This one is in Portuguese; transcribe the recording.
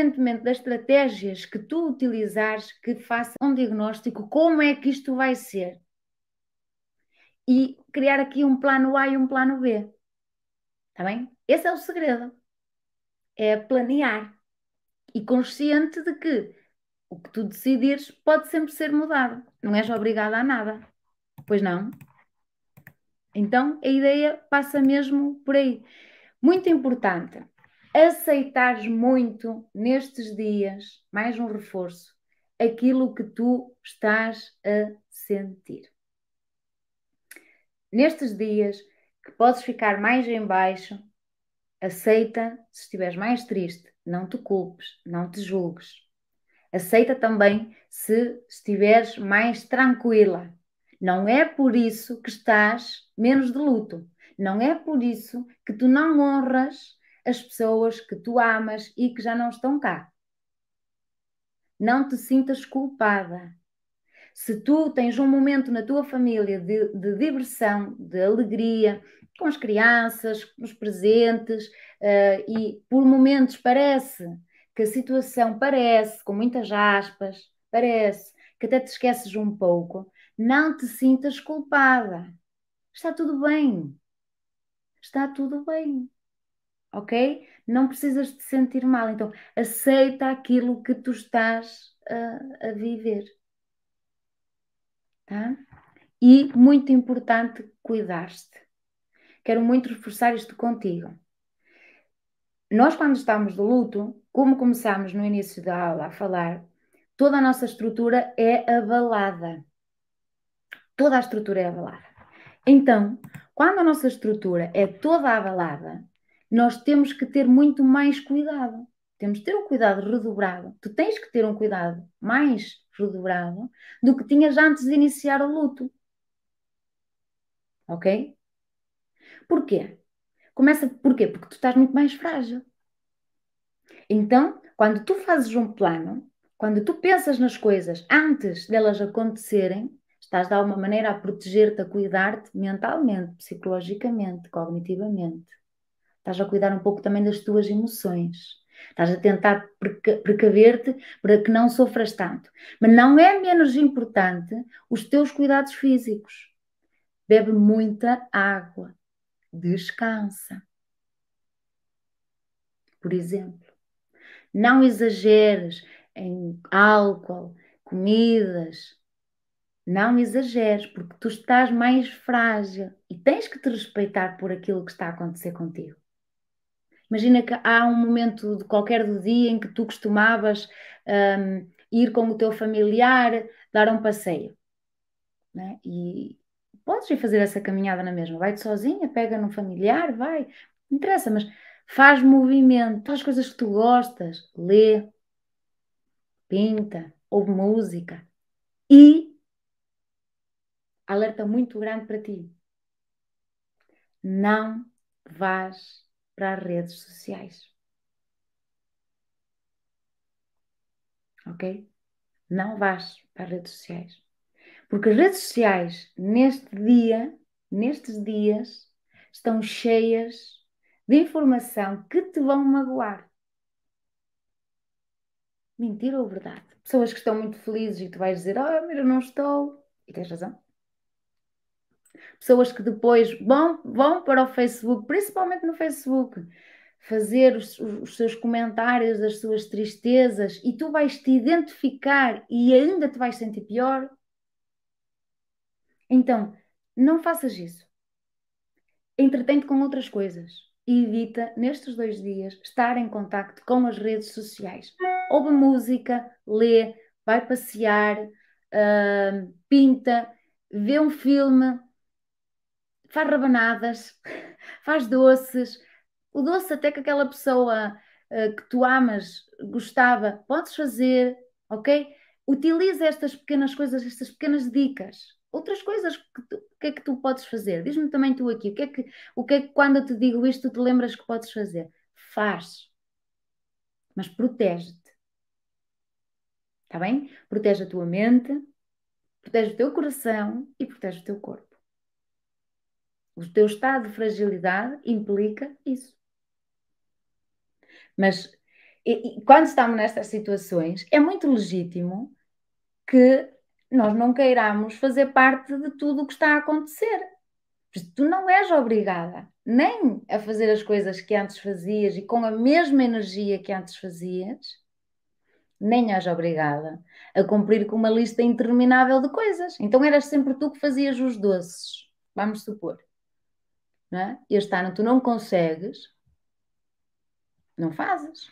independentemente das estratégias que tu utilizares, que faça um diagnóstico, como é que isto vai ser? E criar aqui um plano A e um plano B. Está bem? Esse é o segredo. É planear. E consciente de que o que tu decidires pode sempre ser mudado. Não és obrigada a nada. Pois não? Então, a ideia passa mesmo por aí. Muito importante aceitares muito nestes dias, mais um reforço, aquilo que tu estás a sentir. Nestes dias que podes ficar mais em baixo, aceita se estiveres mais triste, não te culpes, não te julgues. Aceita também se estiveres mais tranquila. Não é por isso que estás menos de luto. Não é por isso que tu não honras as pessoas que tu amas e que já não estão cá. Não te sintas culpada. Se tu tens um momento na tua família de, de diversão, de alegria, com as crianças, com os presentes, uh, e por momentos parece que a situação parece, com muitas aspas, parece que até te esqueces um pouco, não te sintas culpada. Está tudo bem. Está tudo bem ok? Não precisas te sentir mal. Então, aceita aquilo que tu estás a, ah, a viver. Tá? E, muito importante, cuidaste. te Quero muito reforçar isto contigo. Nós, quando estamos de luto, como começámos no início da aula a falar, toda a nossa estrutura é abalada. Toda a estrutura é abalada. Então, quando a nossa estrutura é toda abalada, nós temos que ter muito mais cuidado. Temos que ter um cuidado redobrado. Tu tens que ter um cuidado mais redobrado do que tinhas antes de iniciar o luto. Ok? Porquê? Começa porquê? Porque tu estás muito mais frágil. Então, quando tu fazes um plano, quando tu pensas nas coisas antes delas acontecerem, estás de alguma maneira a proteger-te, a cuidar-te mentalmente, psicologicamente, cognitivamente. Estás a cuidar um pouco também das tuas emoções. Estás a tentar precaver-te para que não sofras tanto. Mas não é menos importante os teus cuidados físicos. Bebe muita água. Descansa. Por exemplo, não exageres em álcool, comidas. Não exageres, porque tu estás mais frágil e tens que te respeitar por aquilo que está a acontecer contigo. Imagina que há um momento de qualquer do dia em que tu costumavas um, ir com o teu familiar dar um passeio. Né? E podes ir fazer essa caminhada na mesma. Vai-te sozinha, pega num familiar, vai. Não interessa, mas faz movimento, faz coisas que tu gostas. Lê, pinta, ouve música. E alerta muito grande para ti. Não vás para as redes sociais. Ok? Não vás para as redes sociais. Porque as redes sociais, neste dia, nestes dias, estão cheias de informação que te vão magoar. Mentira ou verdade? Pessoas que estão muito felizes e tu vais dizer, oh, mas eu não estou. E tens razão. Pessoas que depois vão, vão para o Facebook, principalmente no Facebook, fazer os, os, seus comentários, as suas tristezas, e tu vais te identificar e ainda te vais sentir pior. Então, não faças isso. Entretente te com outras coisas e evita, nestes dois dias, estar em contacto com as redes sociais. Ouve música, lê, vai passear, uh, pinta, vê um filme, faz rabanadas, faz doces. O doce até que aquela pessoa uh, que tu amas gostava, podes fazer, ok? Utiliza estas pequenas coisas, estas pequenas dicas. Outras coisas, que tu, o que é que tu podes fazer? Diz-me também tu aqui, o que, é que, o que é que quando eu te digo isto tu te lembras que podes fazer? Faz, mas protege-te. Está bem? Protege a tua mente, protege o teu coração e protege o teu corpo. O teu estado de fragilidade implica isso. Mas e, e, quando estamos nestas situações, é muito legítimo que nós não queiramos fazer parte de tudo o que está a acontecer. Porque tu não és obrigada nem a fazer as coisas que antes fazias e com a mesma energia que antes fazias, nem és obrigada a cumprir com uma lista interminável de coisas. Então eras sempre tu que fazias os doces, vamos supor. Não é? Este tá ano tu não consegues, não fazes.